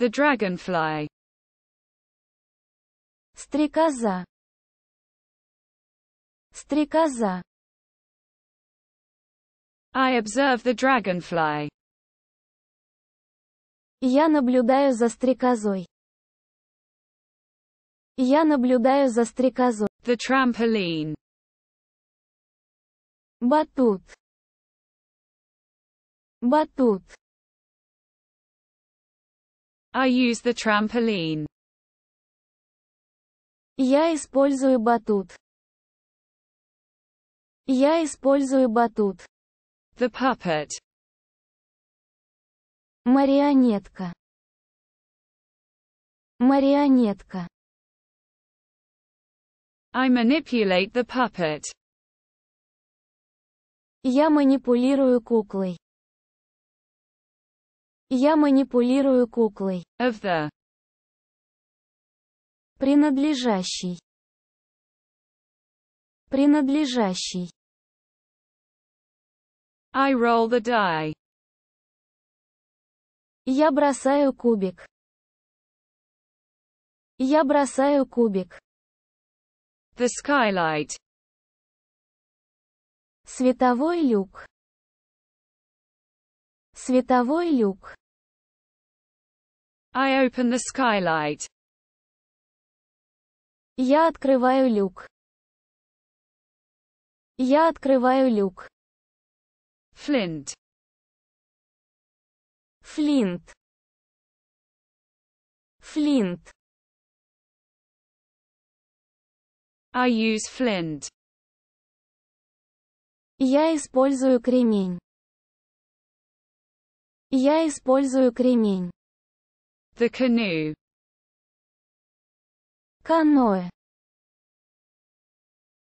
The dragonfly. Стрекоза. Стрекоза. I observe the dragonfly. Я наблюдаю за стрекозой. Я наблюдаю за стрекозой. The trampoline. Батут. Батут. I use the trampoline. Я использую батут. Я использую батут. The puppet. Марионетка. Марионетка. I manipulate the puppet. Я манипулирую куклой. Я манипулирую куклой. Of the. Принадлежащий. Принадлежащий. I roll the die. Я бросаю кубик. Я бросаю кубик. The skylight. Световой люк. Световой люк. I open the skylight. Я открываю люк. Я открываю люк. Flint. Флинт. Флинт. I use flint. Я использую кремень. Я использую кремень. The canoe. Canoe.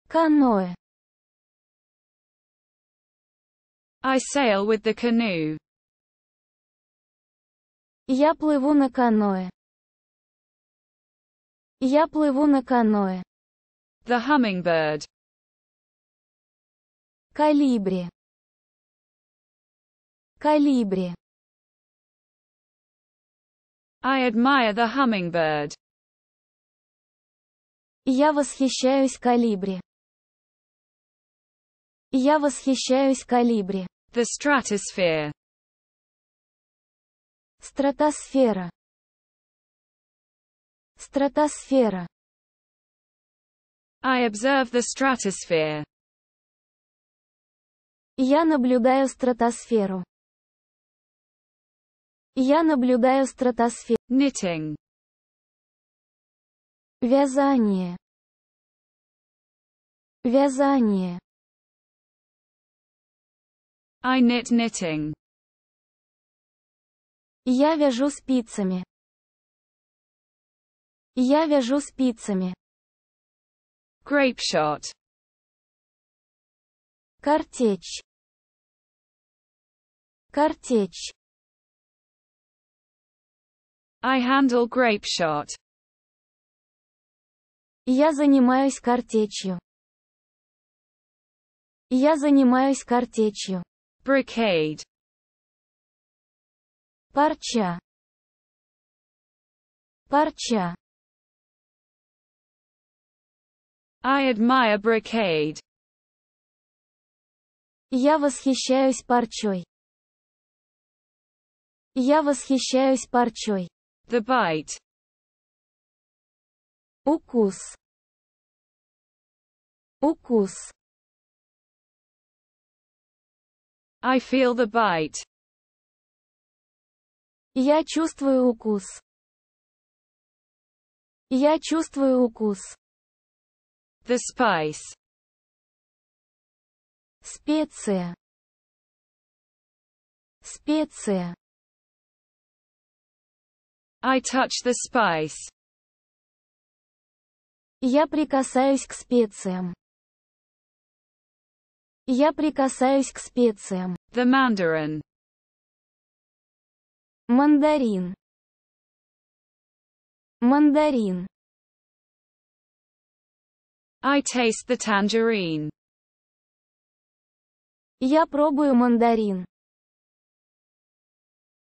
Canoe. I sail with the canoe. Я плыву на каное. Я плыву на каное. The hummingbird. Калибри. Калибри. I admire the hummingbird. Я восхищаюсь колибри. Я восхищаюсь колибри. The stratosphere. Стратосфера. Стратосфера. I observe the stratosphere. Я наблюдаю стратосферу. Я наблюдаю стратосферу. Knitting. Вязание. Вязание. I knit knitting. Я вяжу спицами. Я вяжу спицами. Grape shot. Картечь. Картечь. I handle grape shot. Я занимаюсь картечью. Я занимаюсь картечью. Brigade. Парча. Парча. I admire brocade. Я восхищаюсь парчой. Я восхищаюсь парчой. The bite. Укус. Укус. I feel the bite. Я чувствую укус. Я чувствую укус. The spice. Специя. Специя. I touch the spice. Я прикасаюсь к специям. Я прикасаюсь к специям. The mandarin. Мандарин. Мандарин. I taste the tangerine. Я пробую мандарин.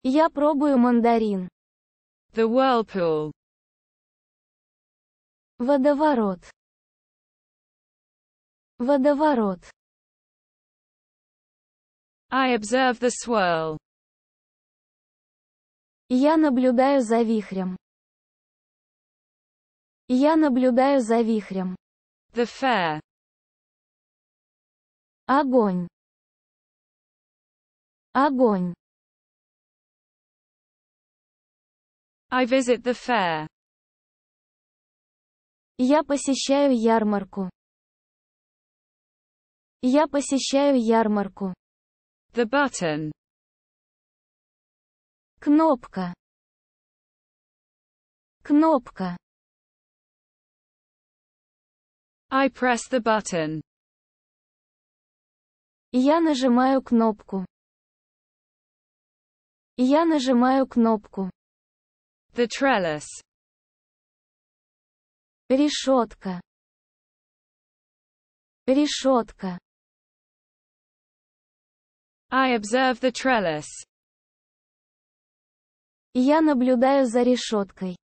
Я пробую мандарин. The whirlpool. Водоворот. Водоворот. I observe the swirl. Я наблюдаю за вихрем. Я наблюдаю за вихрем. The fair. Огонь. Огонь. I visit the fair. Я посещаю ярмарку. Я посещаю ярмарку. The button. Кнопка. Кнопка. I press the button. Я нажимаю кнопку. Я нажимаю кнопку. The trellis. Решетка. Решетка. I observe the trellis. Я наблюдаю за решеткой.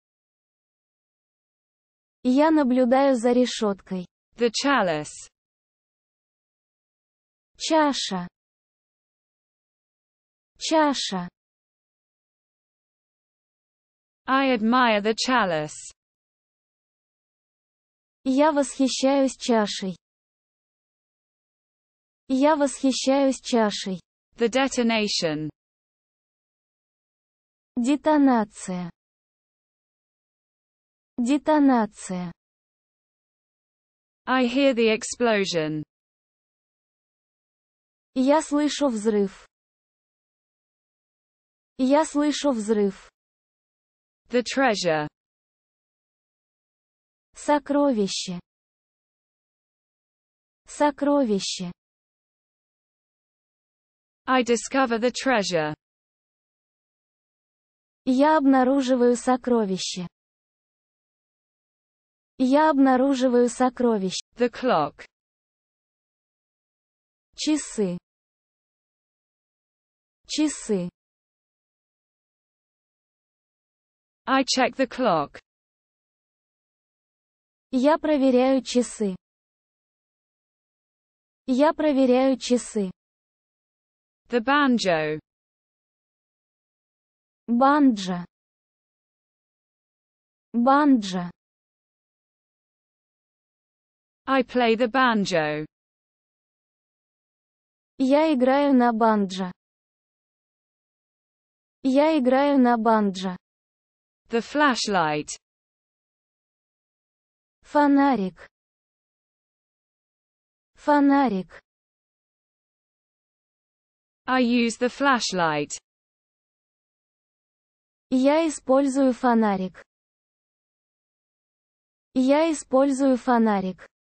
Я наблюдаю за решеткой. The chalice. Чаша. Чаша. I admire the chalice. Я восхищаюсь чашей. Я восхищаюсь чашей. The detonation. Детонация. Детонация. I hear the explosion. Я слышу взрыв. Я слышу взрыв. The treasure. Сокровище. Сокровище. I discover the treasure. Я обнаруживаю сокровище. Я обнаруживаю сокровище. The clock. Часы. Часы. I check the clock. Я проверяю часы. Я проверяю часы. The banjo. Банджа. Банджа. I play the banjo. Я играю на банджо. Я играю на банджо. The flashlight. Фонарик. Фонарик. I use the flashlight. Я использую фонарик. Я использую фонарик.